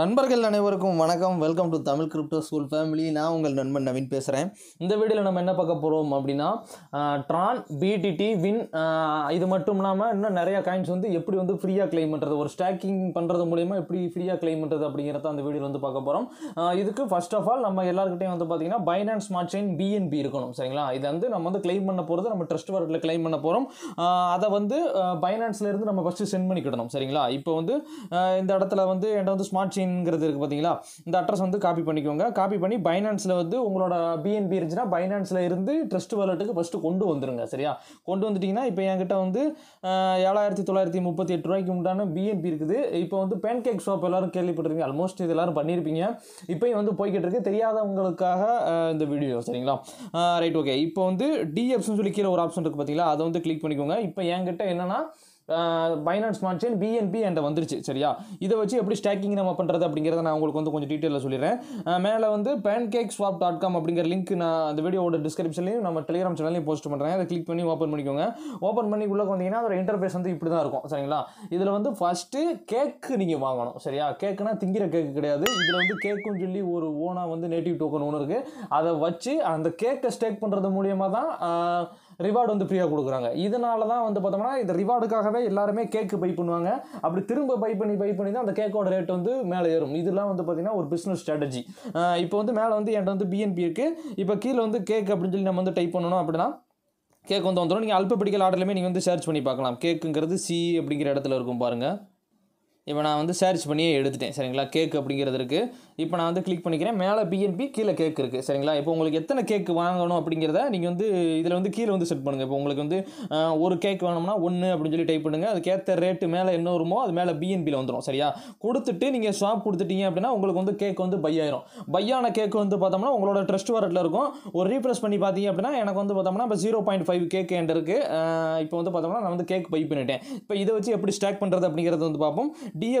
நண்பர்கள் அனைவருக்கும் வணக்கம் welcome to Tamil crypto school family நான் உங்கள் நண்பன் நவீன் பேசுகிறேன் இந்த வீடியோவில் நம்ம என்ன பார்க்க போகிறோம் அப்படின்னா ட்ரான் பிடிடி வின் இது மட்டும் இல்லாமல் இன்னும் நிறையா காயின்ஸ் வந்து எப்படி வந்து ஃப்ரீயாக கிளைம் பண்ணுறது ஒரு ஸ்டாக்கிங் பண்ணுறது மூலிமா எப்படி ஃப்ரீயாக கிளைம் பண்ணுறது அப்படிங்கிறத அந்த வீடியோ வந்து பார்க்க போகிறோம் இதுக்கு ஃபர்ஸ்ட் ஆஃப் ஆல் நம்ம எல்லாருக்கிட்டையும் வந்து பார்த்திங்கன்னா பைனான்ஸ் ஸ்மார்ட் செயின் பிஎன்பி இருக்கணும் சரிங்களா இதை வந்து நம்ம வந்து கிளைம் பண்ண போகிறது நம்ம ட்ரஸ்ட் வார்டில் கிளைம் பண்ண போகிறோம் அதை வந்து பைனான்ஸ்லேருந்து நம்ம ஃபஸ்ட்டு சென்ட் பண்ணிக்கிடணும் சரிங்களா இப்போ வந்து இந்த இடத்துல வந்து என்கிட்ட வந்து ஸ்மார்ட் செயின் சிக்ஸ்டீன்ங்கிறது இருக்குது பார்த்தீங்களா இந்த அட்ரஸ் வந்து காப்பி பண்ணிக்கோங்க காப்பி பண்ணி பைனான்ஸில் வந்து உங்களோட பிஎன்பி இருந்துச்சுன்னா பைனான்ஸில் இருந்து ட்ரஸ்ட் வாலெட்டுக்கு ஃபஸ்ட்டு கொண்டு வந்துருங்க சரியா கொண்டு வந்துட்டிங்கன்னா இப்போ என்கிட்ட வந்து ஏழாயிரத்தி தொள்ளாயிரத்தி முப்பத்தி எட்டு ரூபாய்க்கு உண்டான பிஎன்பி இருக்குது இப்போ வந்து பேன் கேக் ஷாப் எல்லோரும் கேள்விப்பட்டிருக்கீங்க ஆல்மோஸ்ட் இது எல்லோரும் பண்ணியிருப்பீங்க இப்போயும் வந்து போய்கிட்டு இருக்கு தெரியாதவங்களுக்காக இந்த வீடியோ சரிங்களா ரைட் ஓகே இப்போ வந்து டிஎஃப்னு சொல்லி கீழே ஒரு ஆப்ஷன் இருக்குது பார்த்தீங்களா அதை வந்து கிளிக் பண்ணிக்கோங்க இப்போ என்கிட்ட என்னென்னா பைனான்ஸ் ஸ்மார்ட் செயின் பிஎன்பி என்ற வந்துருச்சு சரியா இதை வச்சு எப்படி ஸ்டாக்கிங் நம்ம பண்ணுறது அப்படிங்கிறத நான் உங்களுக்கு வந்து கொஞ்சம் டீட்டெயிலில் சொல்லிடுறேன் மேலே வந்து PancakeSwap dot com அப்படிங்கிற லிங்க் நான் அந்த வீடியோட டிஸ்கிரிப்ஷன்லையும் நம்ம டெலிகிராம் சேனல்லையும் போஸ்ட் பண்ணுறேன் அதை கிளிக் பண்ணி ஓப்பன் பண்ணிக்கோங்க ஓப்பன் பண்ணி உள்ளே வந்தீங்கன்னா அதோட இன்டர்ஃபேஸ் வந்து இப்படி தான் இருக்கும் சரிங்களா இதில் வந்து ஃபஸ்ட்டு கேக்கு நீங்கள் வாங்கணும் சரியா கேக்குனா திங்கிற கேக்கு கிடையாது இதில் வந்து கேக்குன்னு சொல்லி ஒரு ஓனாக வந்து நேட்டிவ் டோக்கன் ஒன்று இருக்குது அதை வச்சு அந்த கேக்கை ஸ்டேக் பண்ணுறது மூலியமாக தான் ரிவார்டு வந்து ஃப்ரீயாக கொடுக்குறாங்க இதனால தான் வந்து பார்த்தோம்னா இந்த ரிவார்டுக்காகவே எல்லாருமே கேக்கு பை பண்ணுவாங்க அப்படி திரும்ப பை பண்ணி பை பண்ணி தான் அந்த கேக்கோட ரேட் வந்து மேலே ஏறும் இதெல்லாம் வந்து பார்த்தீங்கன்னா ஒரு பிஸ்னஸ் ஸ்ட்ராட்டஜி இப்போ வந்து மேலே வந்து என்கிட்ட வந்து பிஎன்பி இருக்குது இப்போ கீழே வந்து கேக் அப்படின்னு சொல்லி நம்ம வந்து டைப் பண்ணணும் அப்படின்னா கேக் வந்து வந்துடும் நீங்கள் அல்பப்படிக்கல் ஆர்டர்லேயுமே நீங்கள் வந்து சர்ச் பண்ணி பார்க்கலாம் கேக்குங்கிறது சி அப்படிங்கிற இடத்துல இருக்கும் பாருங்கள் இப்போ நான் வந்து சர்ச் பண்ணியே எடுத்துட்டேன் சரிங்களா கேக் அப்படிங்கிறது இருக்குது இப்போ நான் வந்து கிளிக் பண்ணிக்கிறேன் மேலே பிஎன்பி கீழே கேக் இருக்குது சரிங்களா இப்போ உங்களுக்கு எத்தனை கேக் வாங்கணும் அப்படிங்கிறத நீங்கள் வந்து இதில் வந்து கீழே வந்து செட் பண்ணுங்கள் இப்போ உங்களுக்கு வந்து ஒரு கேக் வேணும்னா ஒன்று அப்படின்னு சொல்லி டைப் பண்ணுங்கள் அதுக்கேற்ற ரேட்டு மேலே என்ன வருமோ அது மேலே பிஎன்பியில் வந்துடும் சரியா கொடுத்துட்டு நீங்கள் ஷாப் கொடுத்துட்டீங்க அப்படின்னா உங்களுக்கு வந்து கேக் வந்து பை ஆயிரும் பையான கேக் வந்து பார்த்தோம்னா உங்களோட ட்ரஸ்ட் வரட்டில் இருக்கும் ஒரு ரீப்ரெஸ் பண்ணி பார்த்தீங்க அப்படின்னா எனக்கு வந்து பார்த்தோம்னா இப்போ ஜீரோ பாயிண்ட் ஃபைவ் கேக் என்கிட்ட இருக்குது இப்போ வந்து பார்த்தோம்னா நான் வந்து கேக் பை பண்ணிட்டேன் இப்போ இதை வச்சு எப்படி ஸ்டாக் பண்ணுறது அப்படிங்கிறது வந்து பார்ப்போம்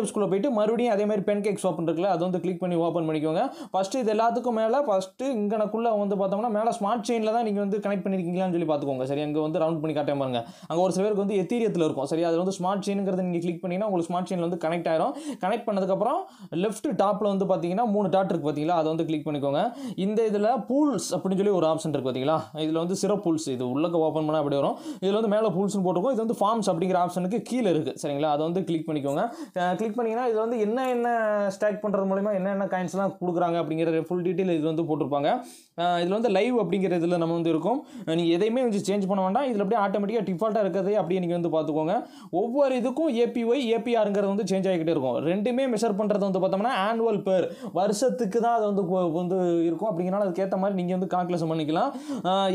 ஸ்கூலில் போயிட்டு மறுபடியும் அதே மாதிரி பென் கேக்ஸ் ஓப்பன் இருக்குல்ல அது வந்து கிளிக் பண்ணி ஓப்பன் பண்ணிக்கோங்க ஃபஸ்ட்டு இது எல்லாத்துக்கும் மேலே ஃபஸ்ட்டு இங்கனக்குள்ளே வந்து பார்த்தோம்னா மேலே ஸ்மார்ட் செயினில் தான் நீங்கள் வந்து கனெக்ட் பண்ணியிருக்கீங்களான்னு சொல்லி பார்த்துக்கோங்க சரி அங்கே வந்து ரவுண்ட் பண்ணி காட்டே பாருங்க அங்கே ஒரு சில பேருக்கு வந்து எத்தீரியத்தில் இருக்கும் சரி அது வந்து ஸ்மார்ட் செயினுங்கிறது நீங்கள் கிளிக் பண்ணிங்கன்னா உங்களுக்கு ஸ்மார்ட் செயினில் வந்து கனெக்ட் ஆயிரும் கனெக்ட் பண்ணதுக்கப்புறம் லெஃப்ட் டாப்பில் வந்து பார்த்தீங்கன்னா மூணு டாட் இருக்குது பார்த்தீங்களா அதை வந்து கிளிக் பண்ணிக்கோங்க இந்த இதில் பூல்ஸ் அப்படின்னு சொல்லி ஒரு ஆப்ஷன் இருக்குது பார்த்தீங்களா இதில் வந்து சிறப்பு பூல்ஸ் இது உள்ளக்க ஓப்பன் பண்ணால் அப்படி வரும் இதில் வந்து மேலே பூல்ஸ்னு போட்டிருக்கோம் இது வந்து ஃபார்ம்ஸ் அப்படிங்கிற ஆப்ஷனுக்கு கீழே இருக்குது சரிங்களா அதை வந்து கிளிக் பண்ணிக்கோங்க கிளிக் பண்ணிங்கன்னா இதில் வந்து என்ன என்ன ஸ்டாக் பண்ணுறது மூலிமா என்னென்ன காயின்ஸ்லாம் கொடுக்குறாங்க அப்படிங்கிற ஃபுல் டீட்டெயில் இது வந்து போட்டிருப்பாங்க இதில் வந்து லைவ் அப்படிங்கிற இதில் நம்ம வந்து இருக்கும் நீங்கள் எதையுமே வந்து சேஞ்ச் பண்ண வேண்டாம் இதில் அப்படியே ஆட்டோமேட்டிக்காக டிஃபால்ட்டாக இருக்கிறதே அப்படியே நீங்கள் வந்து பார்த்துக்கோங்க ஒவ்வொரு இதுக்கும் ஏபிஒய் ஏபிஆருங்கிறது வந்து சேஞ்ச் ஆகிக்கிட்டே இருக்கும் ரெண்டுமே மெஷர் பண்ணுறது வந்து பார்த்தோம்னா ஆனுவல் பேர் வருஷத்துக்கு தான் அது வந்து வந்து இருக்கும் அப்படிங்கிறனால அதுக்கேற்ற மாதிரி நீங்கள் வந்து கால்குலேஷன் பண்ணிக்கலாம்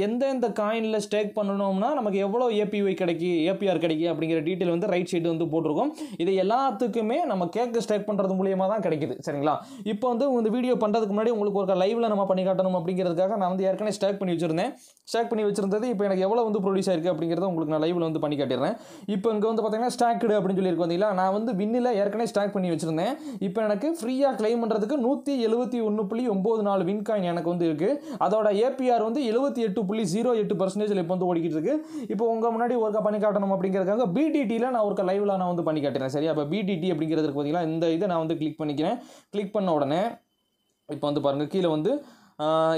எந்தெந்த காயினில் ஸ்டேக் பண்ணணும்னா நமக்கு எவ்வளோ ஏபிஒய் கிடைக்கி ஏபிஆர் கிடைக்கி அப்படிங்கிற டீட்டெயில் வந்து ரைட் சைடு வந்து போட்டிருக்கோம் இது எல்லாத்துக்கும் எல்லாத்துக்குமே நம்ம கேக்கு ஸ்ட்ரைக் பண்ணுறது மூலியமாக தான் கிடைக்குது சரிங்களா இப்போ வந்து இந்த வீடியோ பண்ணுறதுக்கு முன்னாடி உங்களுக்கு ஒரு லைவில் நம்ம பண்ணி காட்டணும் அப்படிங்கிறதுக்காக நான் வந்து ஏற்கனவே ஸ்டாக் பண்ணி வச்சுருந்தேன் ஸ்டேக் பண்ணி வச்சிருந்தது இப்போ எனக்கு எவ்வளோ வந்து ப்ரொடியூஸ் ஆயிருக்கு அப்படிங்கிறத உங்களுக்கு நான் லைவில் வந்து பண்ணி காட்டிடுறேன் இப்போ இங்கே வந்து பார்த்தீங்கன்னா ஸ்டாக்டு அப்படின்னு சொல்லியிருக்கோம் பார்த்தீங்களா நான் வந்து வின்னில் ஏற்கனவே ஸ்டாக் பண்ணி வச்சுருந்தேன் இப்போ எனக்கு ஃப்ரீயாக கிளைம் பண்ணுறதுக்கு நூற்றி எழுபத்தி ஒன்று புள்ளி ஒம்பது நாலு வின் காயின் எனக்கு வந்து இருக்குது அதோட ஏபிஆர் வந்து எழுபத்தி எட்டு புள்ளி ஜீரோ எட்டு பர்சன்டேஜில் இப்போ வந்து ஓடிக்கிட்டு இருக்கு இப்போ உங்கள் முன்னாடி ஒரு பண்ணி காட்டணும் அப்படிங்கிறதுக்காக பிடிடியில் நான் ஒரு லைவில் நான் வந்து பண்ணி காட்டுறேன் சரியா இப்போ பிடிடி ஐடி அப்படிங்கிறதுக்கு பார்த்தீங்கன்னா இந்த இதை நான் வந்து கிளிக் பண்ணிக்கிறேன் கிளிக் பண்ண உடனே இப்போ வந்து பாருங்கள் கீழே வந்து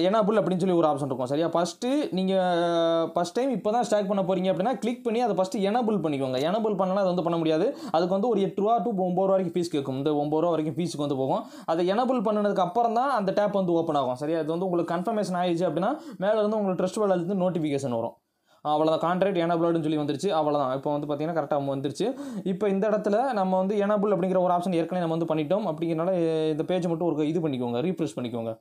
எனபிள் அப்படின்னு சொல்லி ஒரு ஆப்ஷன் இருக்கும் சரியா ஃபஸ்ட்டு நீங்கள் ஃபஸ்ட் டைம் இப்போ தான் ஸ்டார்ட் பண்ண போகிறீங்க அப்படின்னா கிளிக் பண்ணி அதை ஃபஸ்ட்டு எனபிள் பண்ணிக்கோங்க எனபிள் பண்ணலாம் அது வந்து பண்ண முடியாது அதுக்கு வந்து ஒரு எட்டு ரூபா டு ஒம்பது ரூபா வரைக்கும் ஃபீஸ் கேட்கும் இந்த ஒம்பது ரூபா வரைக்கும் ஃபீஸுக்கு வந்து போகும் அதை எனபிள் பண்ணதுக்கு அப்புறம் தான் அந்த டேப் வந்து ஓப்பன் ஆகும் சரியா அது வந்து உங்களுக்கு கன்ஃபர்மேஷன் ஆயிடுச்சு அப்படின்னா மேலே இருந்து உங்களுக்கு ட்ரஸ்ட் வேலையிலேருந்து நோட்டிஃபிகேஷன் வரும் அவ்வளோதான் கான்ட்ராக்ட் எனபிள்னு சொல்லி வந்துருச்சு அவ்வளோதான் இப்போ வந்து பார்த்தீங்கன்னா கரெக்டாக வந்துருச்சு இப்போ இந்த இடத்துல நம்ம வந்து எனபிள் அப்படிங்கிற ஒரு ஆப்ஷன் ஏற்கனவே நம்ம வந்து பண்ணிட்டோம் அப்படிங்கிறனால இந்த பேஜ் மட்டும் ஒரு இது பண்ணிக்கோங்க ரீப்ரெஸ் பண்ணிக்கோங்க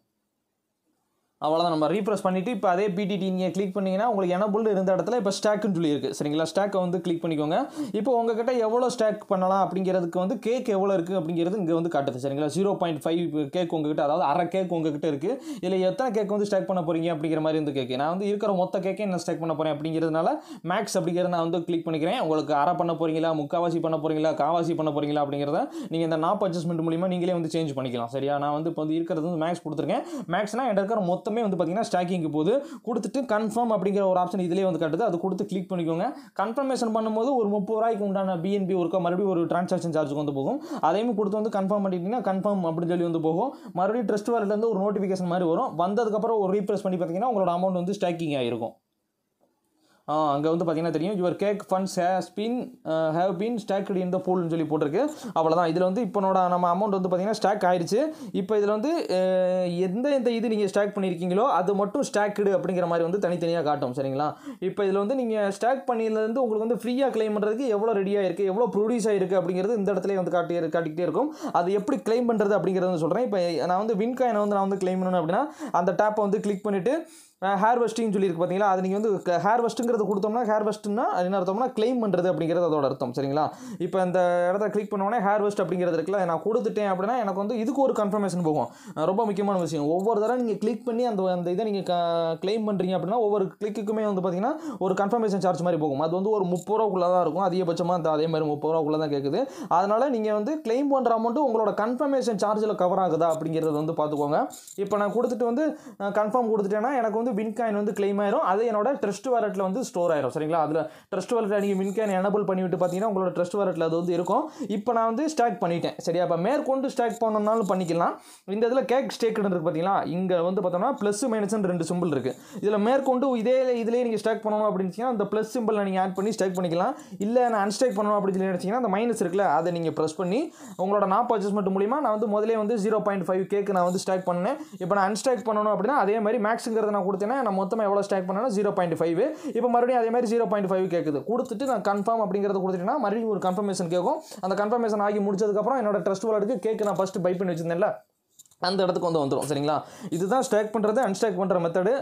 அவ்வளோதான் நம்ம ரீப்ரெஸ் பண்ணிவிட்டு இப்போ அதே பிடிடி நீங்கள் கிளிக் பண்ணிங்கன்னா உங்களுக்கு எனபிள்டு இருந்த இடத்துல இப்போ ஸ்டாக்னு சொல்லியிருக்கு சரிங்களா ஸ்டாக்கை வந்து கிளிக் பண்ணிக்கோங்க இப்போ உங்ககிட்ட எவ்வளோ ஸ்டாக் பண்ணலாம் அப்படிங்கிறதுக்கு வந்து கேக் எவ்வளோ இருக்குது அப்படிங்கிறது இங்கே வந்து காட்டுது சரிங்களா ஜீரோ பாயிண்ட் ஃபைவ் கேக் உங்ககிட்ட அதாவது அரை கேக் உங்ககிட்ட இருக்குது இல்லை எத்தனை கேக் வந்து ஸ்டாக் பண்ண போகிறீங்க அப்படிங்கிற மாதிரி வந்து கேக்கு நான் வந்து இருக்கிற மொத்த கேக்கே என்ன ஸ்டாக் பண்ண போகிறேன் அப்படிங்கிறதுனால மேக்ஸ் அப்படிங்கிறத நான் வந்து கிளிக் பண்ணிக்கிறேன் உங்களுக்கு அரை பண்ண போகிறீங்களா முக்காவாசி பண்ண போகிறீங்களா காவாசி பண்ண போகிறீங்களா அப்படிங்கிறத நீங்கள் இந்த நாப் அட்ஜஸ்ட்மெண்ட் மூலிமா நீங்களே வந்து சேஞ்ச் பண்ணிக்கலாம் சரியா நான் வந்து இப்போ வந்து இருக்கிறது வந்து மேக்ஸ் கொடுத்துருக்கேன் மேக்ஸ்னால் என்கிட்ட இருக்கிற மொத்த மொத்தமே வந்து பார்த்தீங்கன்னா ஸ்டாக்கிங் போது கொடுத்துட்டு கன்ஃபார்ம் அப்படிங்கிற ஒரு ஆப்ஷன் இதிலே வந்து கட்டுது அது கொடுத்து கிளிக் பண்ணிக்கோங்க கன்ஃபர்மேஷன் பண்ணும்போது ஒரு முப்பது ரூபாய்க்கு உண்டான பிஎன்பி ஒரு மறுபடியும் ஒரு டிரான்சாக்ஷன் சார்ஜுக்கு வந்து போகும் அதையும் கொடுத்து வந்து கன்ஃபார்ம் பண்ணிட்டீங்கன்னா கன்ஃபார்ம் அப்படின்னு சொல்லி வந்து போகும் மறுபடியும் ட்ரஸ்ட் வரலேருந்து ஒரு நோட்டிஃபிகேஷன் மாதிரி வரும் வந்ததுக்கப்புறம் ஒரு ரீப்ளேஸ் பண்ணி பார்த்தீங்கன்னா உங்களோட அமௌண்ட் வந்து ஸ்டாக்கிங் ஆகிருக்கும் அங்கே வந்து பார்த்தீங்கன்னா தெரியும் your cake funds has been have been staked in the பூல்னு சொல்லி போட்டிருக்கு அவ்வளோதான் இதில் வந்து இப்போனோட நம்ம அமௌண்ட் வந்து பார்த்தீங்கன்னா ஸ்டாக் ஆயிடுச்சு இப்போ இதில் வந்து uh, எந்த எந்த இது நீங்கள் ஸ்டாக் பண்ணியிருக்கீங்களோ அது மட்டும் ஸ்டாக்டு அப்படிங்கிற மாதிரி வந்து தனித்தனியாக காட்டும் சரிங்களா இப்போ இதில் வந்து நீங்கள் ஸ்டாக் பண்ணியிலேருந்து உங்களுக்கு வந்து ஃப்ரீயாக கிளைம் பண்ணுறதுக்கு எவ்வளோ ரெடியாக இருக்குது எவ்வளோ ப்ரொடியூஸ் ஆகிருக்கு அப்படிங்கிறது இந்த இடத்துல வந்து காட்டி காட்டிக்கிட்டே இருக்கும் அது எப்படி கிளைம் பண்ணுறது அப்படிங்கிறத சொல்கிறேன் இப்போ நான் வந்து வின்காயினை வந்து நான் வந்து கிளைம் பண்ணணும் அப்படின்னா அந்த டேப்பை வந்து கிளிக் பண்ணிவிட்டு ஹேர் ஹேர்வெஸ்டிங் சொல்லியிருக்கு பார்த்தீங்களா அது நீங்கள் வந்து ஹேர் ஹேர்வெஸ்ட்டுங்கிறது கொடுத்தோம்னா ஹேர் அது என்ன அர்த்தம்னா கிளைம் பண்ணுறது அப்படிங்கிறது அதோட அர்த்தம் சரிங்களா இப்போ இந்த இடத்த கிளிக் பண்ணோடனே வெஸ்ட் அப்படிங்கிறது இருக்குல்ல நான் கொடுத்துட்டேன் அப்படின்னா எனக்கு வந்து இதுக்கு ஒரு கன்ஃபர்மேஷன் போகும் ரொம்ப முக்கியமான விஷயம் ஒவ்வொரு தடவை நீங்கள் கிளிக் பண்ணி அந்த அந்த இதை நீங்கள் கிளைம் பண்ணுறீங்க அப்படின்னா ஒவ்வொரு கிளிக்குமே வந்து பார்த்தீங்கன்னா ஒரு கன்ஃபர்மேஷன் சார்ஜ் மாதிரி போகும் அது வந்து ஒரு முப்பது ரூபாக்குள்ளே தான் இருக்கும் அதிகபட்சமாக அதே மாதிரி முப்பது ரூபாக்குள்ளே தான் கேட்குது அதனால் நீங்கள் வந்து கிளைம் பண்ணுற அமௌண்ட்டு உங்களோட கன்ஃபர்மேஷன் சார்ஜில் கவர் ஆகுதா அப்படிங்கிறத வந்து பார்த்துக்கோங்க இப்போ நான் கொடுத்துட்டு வந்து கன்ஃபார்ம் கொடுத்துட்டேன்னா எனக்கு வந்து வந்து வின்காயின் வந்து கிளைம் ஆயிரும் அது என்னோட ட்ரஸ்ட் வாலெட்டில் வந்து ஸ்டோர் ஆயிரும் சரிங்களா அதில் ட்ரஸ்ட் வாலெட்டில் நீங்கள் வின்காயின் எனபிள் பண்ணிவிட்டு பார்த்தீங்கன்னா உங்களோட ட்ரஸ்ட் வாலெட்டில் அது வந்து இருக்கும் இப்போ நான் வந்து ஸ்டாக் பண்ணிட்டேன் சரியா இப்போ மேற்கொண்டு ஸ்டாக் பண்ணணும்னாலும் பண்ணிக்கலாம் இந்த இதில் கேக் ஸ்டேக்குன்னு இருக்கு பார்த்தீங்களா இங்கே வந்து பார்த்தோம்னா ப்ளஸ் மைனஸ்னு ரெண்டு சிம்பிள் இருக்குது இதில் மேற்கொண்டு இதே இதிலே நீங்கள் ஸ்டாக் பண்ணணும் அப்படின்னு அந்த ப்ளஸ் சிம்பிள் நீங்கள் ஆட் பண்ணி ஸ்டாக் பண்ணிக்கலாம் இல்லை நான் அன்ஸ்டேக் பண்ணணும் அப்படின்னு சொல்லி நினச்சிங்கன்னா அந்த மைனஸ் இருக்குல்ல அதை நீங்கள் ப்ரெஸ் பண்ணி உங்களோட நாப் பர்ச்சேஸ்மெண்ட் மூலியமாக நான் வந்து முதலே வந்து ஜீரோ பாயிண்ட் ஃபைவ் கேக்கு நான் வந்து ஸ்டாக் பண்ணேன் இப்போ நான் அன்ஸ்டாக் பண்ணணும் அப்படின்னா அதே மாதிரி மேக்ஸுங்கிறத நான் கொடுத்து கொடுத்தேன்னா நான் மொத்தமாக எவ்வளோ ஸ்டாக் பண்ணாலும் ஜீரோ பாயிண்ட் ஃபைவ் இப்போ மறுபடியும் அதே மாதிரி ஜீரோ பாயிண்ட் ஃபைவ் கேட்குது கொடுத்துட்டு நான் கன்ஃபார்ம் அப்படிங்கிறத கொடுத்துட்டேன்னா மறுபடியும் ஒரு கன்ஃபர்மேஷன் கேட்கும் அந்த கன்ஃபர்மேஷன் ஆகி முடிச்சதுக்கப்புறம் என்னோட ட்ரஸ்ட் வாலெட்டுக்கு கேக்கு நான் ஃபஸ்ட்டு பை பண்ணி வச்சிருந்தேன்ல அந்த இடத்துக்கு வந்து வந்துடும் சரிங்களா இதுதான் ஸ்டேக் பண்ணுறது அன்ஸ்டேக் பண்ணுற மெத்தடு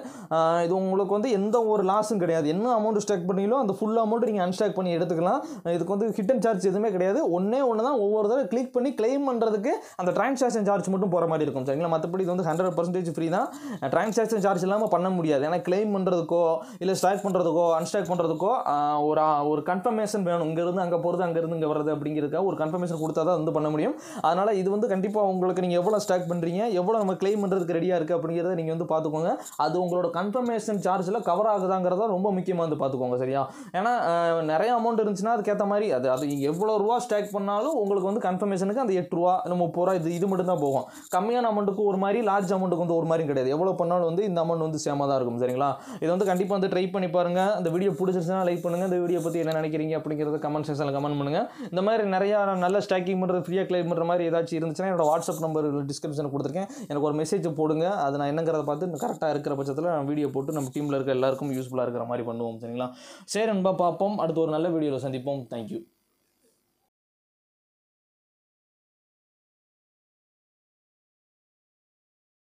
இது உங்களுக்கு வந்து எந்த ஒரு லாஸும் கிடையாது என்ன அமௌண்ட் ஸ்டேக் பண்ணீங்களோ அந்த ஃபுல் அமௌண்ட் நீங்கள் அன்ஸ்டாக் பண்ணி எடுத்துக்கலாம் இதுக்கு வந்து ஹிட்டன் சார்ஜ் எதுவுமே கிடையாது ஒன்றே ஒன்று தான் ஒவ்வொரு தடவை கிளிக் பண்ணி கிளைம் பண்ணுறதுக்கு அந்த டிரான்சாக்ஷன் சார்ஜ் மட்டும் போகிற மாதிரி இருக்கும் சரிங்களா மற்றபடி இது வந்து ஹண்ட்ரட் பர்சன்டேஜ் ஃப்ரீ தான் டிரான்சாக்ஷன் சார்ஜ் இல்லாமல் பண்ண முடியாது ஏன்னா கிளைம் பண்ணுறதுக்கோ இல்லை ஸ்டாக் பண்ணுறதுக்கோ அன்ஸ்டாக் பண்ணுறதுக்கோ ஒரு ஒரு கன்ஃபர்மேஷன் வேணும் இங்கேருந்து அங்கே போகிறது அங்கேருந்து இங்கே வர்றது அப்படிங்கிறதுக்காக ஒரு கன்ஃபர்மேஷன் கொடுத்தா தான் வந்து பண்ண முடியும் அதனால் இது வந்து கண்டிப்பாக உங்களுக்கு நீங்கள் எவ்வளோ ஸ்டாக் பண்ணுறீங்க பண்ணுறீங்க எவ்வளோ நம்ம கிளைம் பண்ணுறதுக்கு ரெடியாக இருக்குது அப்படிங்கிறத நீங்கள் வந்து பார்த்துக்கோங்க அது உங்களோட கன்ஃபர்மேஷன் சார்ஜில் கவர் ஆகுதாங்கிறத ரொம்ப முக்கியமாக வந்து பார்த்துக்கோங்க சரியா ஏன்னா நிறைய அமௌண்ட் இருந்துச்சுன்னா அதுக்கேற்ற மாதிரி அது அது எவ்வளோ ரூபா ஸ்டேக் பண்ணாலும் உங்களுக்கு வந்து கன்ஃபர்மேஷனுக்கு அந்த எட்டு ரூபா முப்பது ரூபா இது இது மட்டும் தான் போகும் கம்மியான அமௌண்ட்டுக்கு ஒரு மாதிரி லார்ஜ் அமௌண்ட்டுக்கு வந்து ஒரு மாதிரி கிடையாது எவ்வளோ பண்ணாலும் வந்து இந்த அமௌண்ட் வந்து சேமாக தான் இருக்கும் சரிங்களா இது வந்து கண்டிப்பாக வந்து ட்ரை பண்ணி பாருங்கள் அந்த வீடியோ பிடிச்சிருச்சுன்னா லைக் பண்ணுங்கள் இந்த வீடியோ பற்றி என்ன நினைக்கிறீங்க அப்படிங்கிறத கமெண்ட் செக்ஷனில் கமெண்ட் பண்ணுங்கள் இந்த மாதிரி நிறையா நல்ல ஸ்டாக்கிங் பண்ணுறது ஃப்ரீயாக கிளைம் பண்ணுற மாதிரி ஏதாச்சும் இருந்துச்சுன்னா என்னோட வாட்ஸ்அப் நம்பர் டிஸ்கிரிப்ஷனுக்கு கொடுத்துருக்கேன் எனக்கு ஒரு மெசேஜ் போடுங்க அது நான் என்னங்கிறத பார்த்து கரெக்டாக இருக்கிற பட்சத்தில் நான் வீடியோ போட்டு நம்ம டீமில் இருக்க எல்லாருக்கும் யூஸ்ஃபுல்லாக இருக்கிற மாதிரி பண்ணுவோம் சரிங்களா சரி நண்பா பார்ப்போம் அடுத்து ஒரு நல்ல வீடியோவில் சந்திப்போம் தேங்க்யூ